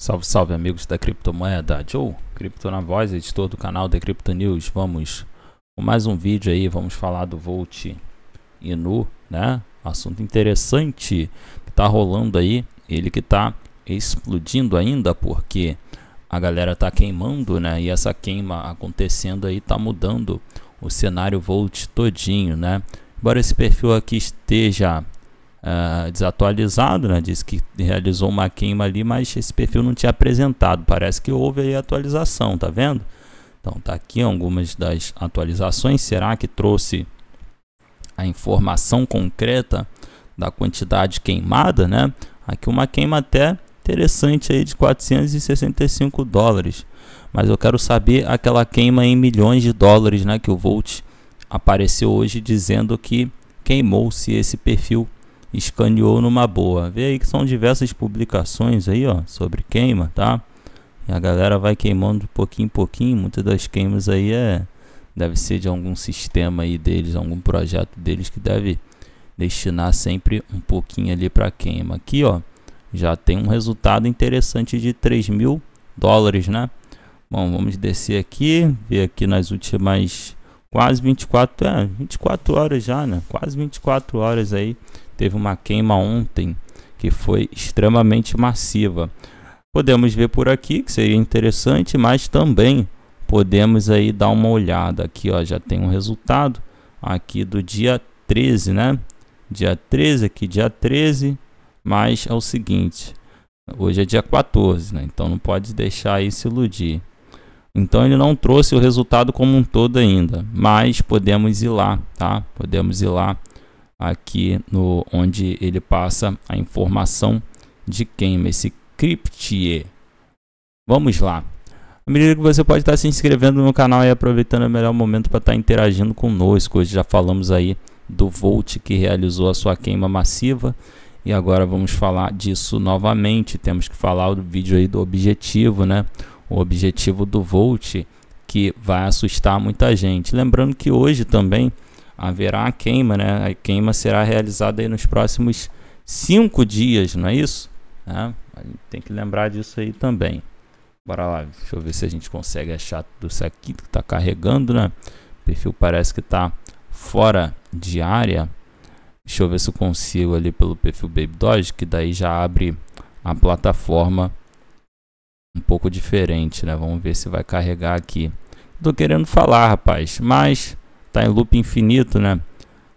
Salve, salve amigos da criptomoeda, Joe, cripto na voz, editor do canal The Crypto News. Vamos com mais um vídeo aí, vamos falar do Volt Inu, né? Assunto interessante que tá rolando aí, ele que tá explodindo ainda porque a galera tá queimando, né? E essa queima acontecendo aí tá mudando o cenário Volt todinho, né? Embora esse perfil aqui esteja ah, desatualizado, né? Diz que realizou uma queima ali, mas esse perfil não tinha apresentado. Parece que houve aí atualização, tá vendo? Então tá aqui algumas das atualizações. Será que trouxe a informação concreta da quantidade queimada, né? Aqui uma queima até interessante aí de 465 dólares. Mas eu quero saber aquela queima em milhões de dólares, né, que o Volt apareceu hoje dizendo que queimou-se esse perfil escaneou numa boa. Vê aí que são diversas publicações aí, ó, sobre queima, tá? E a galera vai queimando pouquinho em pouquinho. Muitas das queimas aí é deve ser de algum sistema aí deles, algum projeto deles que deve destinar sempre um pouquinho ali para queima. Aqui, ó, já tem um resultado interessante de 3 mil dólares, né? Bom, vamos descer aqui, ver aqui nas últimas quase 24, é, 24 horas já, né? Quase 24 horas aí. Teve uma queima ontem que foi extremamente massiva. Podemos ver por aqui que seria interessante, mas também podemos aí dar uma olhada aqui, ó, já tem um resultado aqui do dia 13, né? Dia 13 aqui, dia 13, mas é o seguinte, hoje é dia 14, né? Então não pode deixar isso iludir. Então ele não trouxe o resultado como um todo ainda, mas podemos ir lá, tá? Podemos ir lá aqui no onde ele passa a informação de quem esse cryptie. Vamos lá. À medida que você pode estar se inscrevendo no canal e aproveitando o melhor momento para estar interagindo conosco. Hoje já falamos aí do Volt que realizou a sua queima massiva e agora vamos falar disso novamente. Temos que falar do vídeo aí do objetivo, né? o objetivo do Volt que vai assustar muita gente. Lembrando que hoje também haverá a queima, né? A queima será realizada aí nos próximos cinco dias, não é isso? É, tem que lembrar disso aí também. Bora lá, deixa eu ver se a gente consegue achar tudo isso aqui que tá carregando, né? O perfil parece que tá fora de área. Deixa eu ver se eu consigo ali pelo perfil Baby Doge, que daí já abre a plataforma um pouco diferente, né? Vamos ver se vai carregar aqui. Tô querendo falar, rapaz, mas tá em loop infinito, né?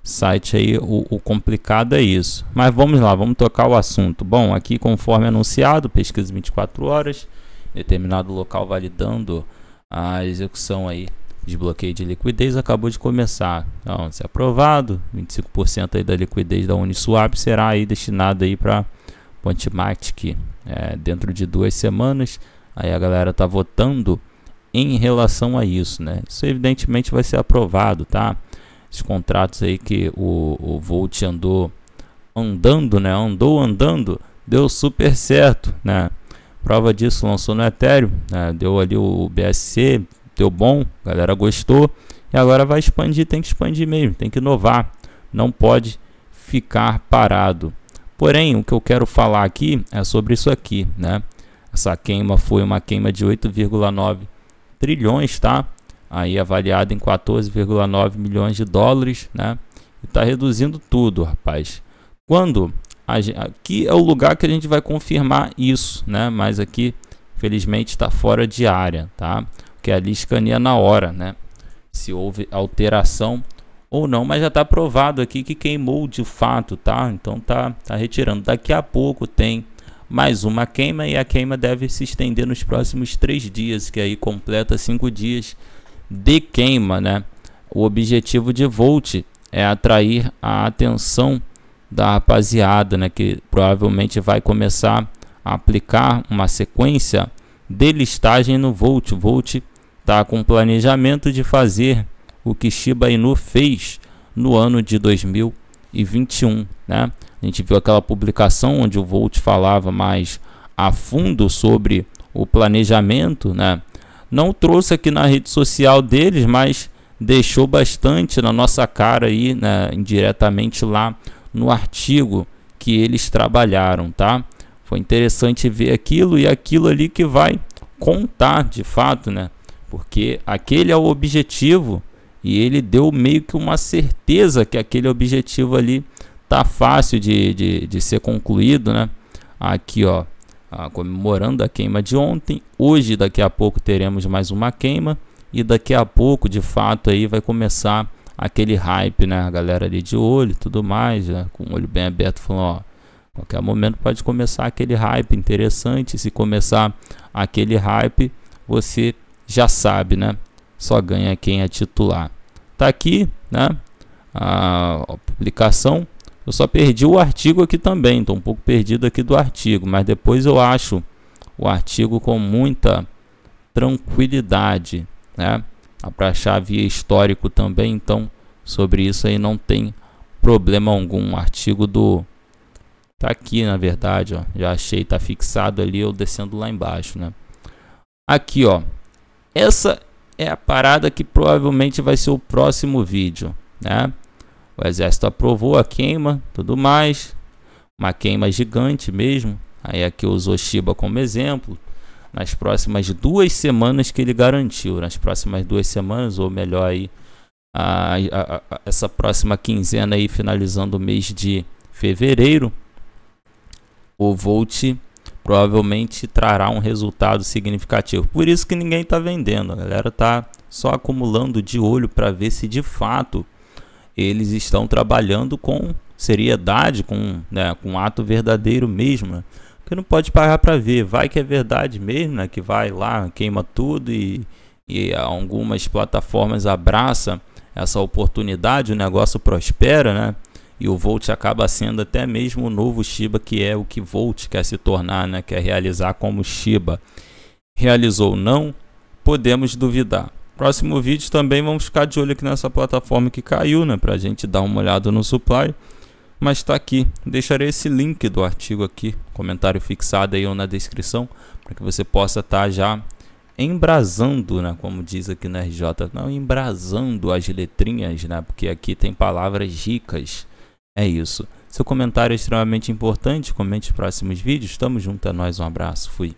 Site aí, o, o complicado é isso. Mas vamos lá, vamos tocar o assunto. Bom, aqui conforme anunciado, pesquisa 24 horas, determinado local validando a execução aí de bloqueio de liquidez acabou de começar. Então, se aprovado, 25% aí da liquidez da Uniswap será aí destinada aí para Pontmatic é, dentro de duas semanas. Aí a galera tá votando em relação a isso, né? Isso evidentemente vai ser aprovado, tá? Os contratos aí que o, o Volt andou andando, né? Andou andando, deu super certo, né? Prova disso lançou no Ethereum, né? deu ali o BSC, deu bom, a galera gostou e agora vai expandir, tem que expandir mesmo, tem que inovar, não pode ficar parado. Porém, o que eu quero falar aqui é sobre isso aqui, né? Essa queima foi uma queima de 8,9 trilhões, tá? Aí avaliada em 14,9 milhões de dólares, né? E tá reduzindo tudo, rapaz. Quando gente, aqui é o lugar que a gente vai confirmar isso, né? Mas aqui, felizmente, está fora de área, tá? Porque ali escaneia na hora, né? Se houve alteração ou não, mas já está provado aqui que queimou de fato, tá? Então tá, tá retirando. Daqui a pouco tem mais uma queima e a queima deve se estender nos próximos três dias, que aí completa cinco dias de queima, né? O objetivo de Volt é atrair a atenção da rapaziada, né? Que provavelmente vai começar a aplicar uma sequência de listagem no Volt. Volt tá com planejamento de fazer o que Shiba Inu fez no ano de 2021. Né? A gente viu aquela publicação onde o Volt falava mais a fundo sobre o planejamento. Né? Não trouxe aqui na rede social deles, mas deixou bastante na nossa cara aí, né, indiretamente lá no artigo que eles trabalharam, tá? Foi interessante ver aquilo e aquilo ali que vai contar de fato, né? Porque aquele é o objetivo e ele deu meio que uma certeza que aquele objetivo ali tá fácil de, de, de ser concluído, né? Aqui, ó, comemorando a queima de ontem. Hoje, daqui a pouco, teremos mais uma queima e daqui a pouco, de fato, aí vai começar aquele hype, né? A galera ali de olho tudo mais, né? Com o olho bem aberto, falando, ó, qualquer momento pode começar aquele hype interessante. Se começar aquele hype, você já sabe, né? só ganha quem é titular. Tá aqui, né? A publicação. Eu só perdi o artigo aqui também, estou um pouco perdido aqui do artigo, mas depois eu acho o artigo com muita tranquilidade, né? Para achar via histórico também, então sobre isso aí não tem problema algum. O artigo do tá aqui, na verdade, ó, já achei, tá fixado ali eu descendo lá embaixo, né? Aqui, ó. Essa é a parada que provavelmente vai ser o próximo vídeo, né? O exército aprovou a queima, tudo mais, uma queima gigante mesmo. Aí aqui usou Shiba como exemplo. Nas próximas duas semanas que ele garantiu, nas próximas duas semanas, ou melhor, aí, a, a, a, essa próxima quinzena aí, finalizando o mês de fevereiro, o Volt provavelmente trará um resultado significativo. Por isso que ninguém está vendendo, a galera está só acumulando de olho para ver se de fato eles estão trabalhando com seriedade, com, né, com um ato verdadeiro mesmo. Né? Porque não pode parar para ver, vai que é verdade mesmo, né? que vai lá, queima tudo e, e algumas plataformas abraçam essa oportunidade, o negócio prospera, né? e o Volt acaba sendo até mesmo o novo Shiba, que é o que Volt quer se tornar, né? quer realizar como Shiba. Realizou ou não, podemos duvidar. Próximo vídeo também vamos ficar de olho aqui nessa plataforma que caiu, né? Para a gente dar uma olhada no supply. Mas está aqui. Deixarei esse link do artigo aqui, comentário fixado aí ou na descrição, para que você possa estar tá já embrasando, né? Como diz aqui na RJ, não embrasando as letrinhas, né? Porque aqui tem palavras ricas é isso. Seu comentário é extremamente importante. Comente os próximos vídeos. Tamo junto, é nóis. Um abraço. Fui.